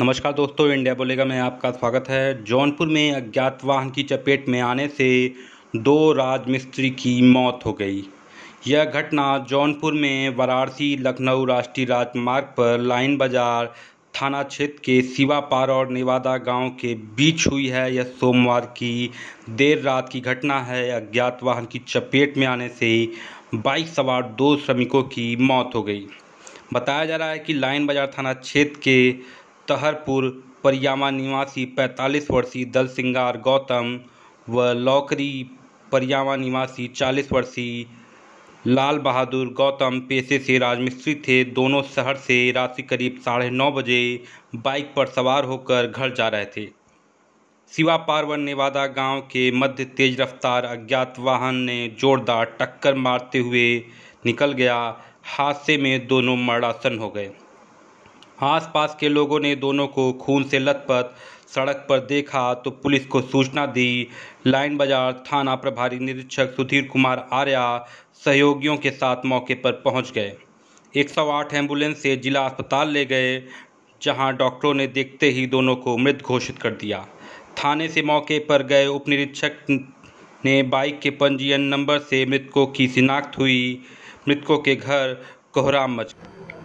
नमस्कार दोस्तों इंडिया बोलेगा में आपका स्वागत है जौनपुर में अज्ञात वाहन की चपेट में आने से दो राजमिस्त्री की मौत हो गई यह घटना जौनपुर में वाराणसी लखनऊ राष्ट्रीय राजमार्ग पर लाइन बाज़ार थाना क्षेत्र के सिवापार और नेवादा गांव के बीच हुई है यह सोमवार की देर रात की घटना है अज्ञात वाहन की चपेट में आने से बाइक सवार दो श्रमिकों की मौत हो गई बताया जा रहा है कि लाइन बाजार थाना क्षेत्र के तहरपुर परियामा निवासी 45 वर्षीय दल सिंगार गौतम व लौकरी परियामा निवासी 40 वर्षीय लाल बहादुर गौतम पेशे से राजमिस्त्री थे दोनों शहर से राशि करीब साढ़े नौ बजे बाइक पर सवार होकर घर जा रहे थे शिवा पार्वन नेवादा गांव के मध्य तेज रफ्तार अज्ञात वाहन ने जोरदार टक्कर मारते हुए निकल गया हादसे में दोनों मरणासन हो गए आसपास के लोगों ने दोनों को खून से लथपथ सड़क पर देखा तो पुलिस को सूचना दी लाइन बाजार थाना प्रभारी निरीक्षक सुधीर कुमार आर्या सहयोगियों के साथ मौके पर पहुंच गए 108 एम्बुलेंस से जिला अस्पताल ले गए जहां डॉक्टरों ने देखते ही दोनों को मृत घोषित कर दिया थाने से मौके पर गए उप निरीक्षक ने बाइक के पंजीयन नंबर से मृतकों की शिनाख्त हुई मृतकों के घर कोहराम मच